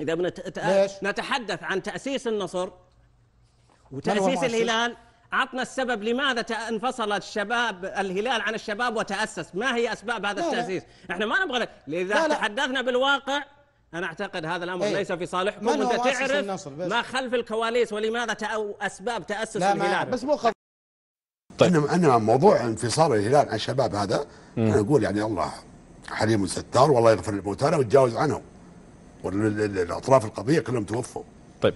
إذا بنت... ليش؟ نتحدث عن تأسيس النصر وتأسيس الهلال عطنا السبب لماذا انفصل الشباب الهلال عن الشباب وتأسس ما هي أسباب هذا لا التأسيس لا. احنا ما نبغى لذا لا لا. تحدثنا بالواقع أنا أعتقد هذا الأمر ايه؟ ليس في صالحكم أنت تعرف ما خلف الكواليس ولماذا تأو أسباب تأسس لا الهلال ما بس مو خلف طيب. أنا موضوع انفصال الهلال عن الشباب هذا انا اقول يعني الله حليم ستار والله يغفر لموتانا ويتجاوز عنهم والاطراف القضيه كلهم توفوا طيب